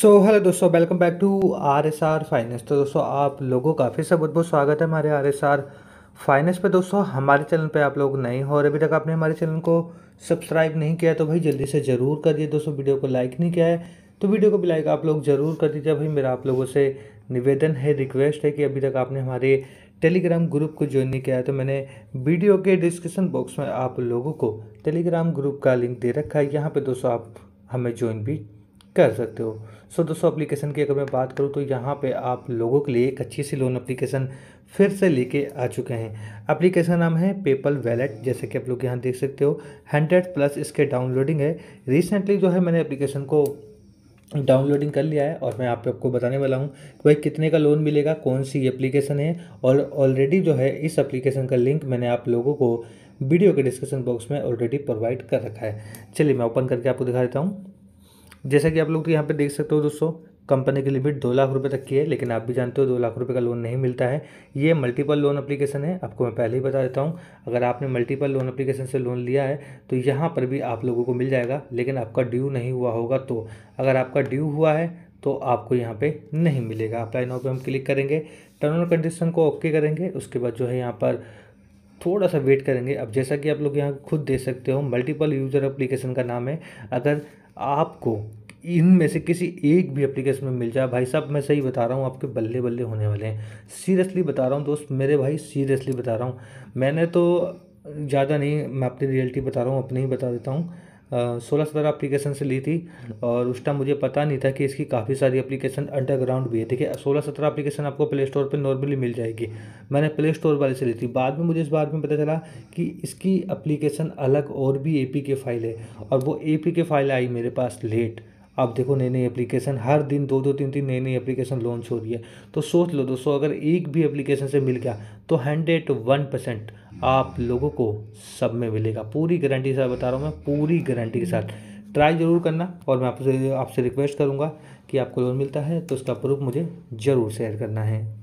सो hello दोस्तों welcome back to R S R finance तो दोस्तों आप लोगों का फिर से बहुत बहुत स्वागत है हमारे आर एस आर फाइनेंस पे दोस्तों हमारे चैनल पे आप लोग नए हो और अभी तक आपने हमारे चैनल को सब्सक्राइब नहीं किया तो भाई जल्दी से ज़रूर कर दिए दोस्तों वीडियो को लाइक नहीं किया है तो वीडियो को भी लाइक आप लोग ज़रूर कर दीजिए भाई मेरा आप लोगों से निवेदन है रिक्वेस्ट है कि अभी तक आपने हमारे टेलीग्राम ग्रुप को ज्वाइन नहीं किया है तो मैंने वीडियो के डिस्क्रिप्सन बॉक्स में आप लोगों को टेलीग्राम ग्रुप का लिंक दे रखा है यहाँ पर दोस्तों आप हमें ज्वाइन भी कर सकते हो सो दोस्तों एप्लीकेशन की अगर मैं बात करूँ तो यहाँ पे आप लोगों के लिए एक अच्छी सी लोन एप्लीकेशन फिर से लेके आ चुके हैं एप्लीकेशन नाम है पेपल वैलेट जैसे कि आप लोग यहाँ देख सकते हो हंड्रेड प्लस इसके डाउनलोडिंग है रिसेंटली जो है मैंने एप्लीकेशन को डाउनलोडिंग कर लिया है और मैं आप आपको बताने वाला हूँ कि भाई कितने का लोन मिलेगा कौन सी एप्लीकेशन है और ऑलरेडी जो है इस एप्लीकेशन का लिंक मैंने आप लोगों को वीडियो के डिस्क्रिप्शन बॉक्स में ऑलरेडी प्रोवाइड कर रखा है चलिए मैं ओपन करके आपको दिखा देता हूँ जैसा कि आप लोग तो यहाँ पे देख सकते हो दोस्तों कंपनी की लिमिट दो लाख रुपए तक की है लेकिन आप भी जानते हो दो लाख रुपए का लोन नहीं मिलता है ये मल्टीपल लोन एप्लीकेशन है आपको मैं पहले ही बता देता हूँ अगर आपने मल्टीपल लोन एप्लीकेशन से लोन लिया है तो यहाँ पर भी आप लोगों को मिल जाएगा लेकिन आपका ड्यू नहीं हुआ होगा तो अगर आपका ड्यू हुआ है तो आपको यहाँ पर नहीं मिलेगा अप्लाई नाउ पर हम क्लिक करेंगे टर्म और कंडीशन को ओके करेंगे उसके बाद जो है यहाँ पर थोड़ा सा वेट करेंगे अब जैसा कि आप लोग यहाँ खुद देख सकते हो मल्टीपल यूज़र एप्लीकेशन का नाम है अगर आपको इनमें से किसी एक भी एप्लीकेशन में मिल जाए भाई साहब मैं सही बता रहा हूँ आपके बल्ले बल्ले होने वाले हैं सीरियसली बता रहा हूँ दोस्त मेरे भाई सीरियसली बता रहा हूँ मैंने तो ज़्यादा नहीं मैं अपनी रियलिटी बता रहा हूँ अपने ही बता देता हूँ सोलह सत्रह अप्लीकेशन से ली थी और उस टाइम मुझे पता नहीं था कि इसकी काफ़ी सारी अप्लीकेशन अंडरग्राउंड भी है ठीक है सोलह सत्रह अप्लीकेशन आपको प्ले स्टोर पर नॉर्मली मिल जाएगी मैंने प्ले स्टोर वाले से ली थी बाद में मुझे इस बारे में पता चला कि इसकी अप्लीकेशन अलग और भी ए के फाइल है और वो ए के फाइल आई मेरे पास लेट आप देखो नई नई एप्लीकेशन हर दिन दो दो तीन तीन नई नई एप्लीकेशन लॉन्च हो रही है तो सोच लो दोस्तों अगर एक भी एप्लीकेशन से मिल गया तो हंड्रेड वन परसेंट आप लोगों को सब में मिलेगा पूरी गारंटी के साथ बता रहा हूँ मैं पूरी गारंटी के साथ ट्राई ज़रूर करना और मैं आपसे आपसे रिक्वेस्ट करूँगा कि आपको लोन मिलता है तो उसका प्रूफ मुझे ज़रूर शेयर करना है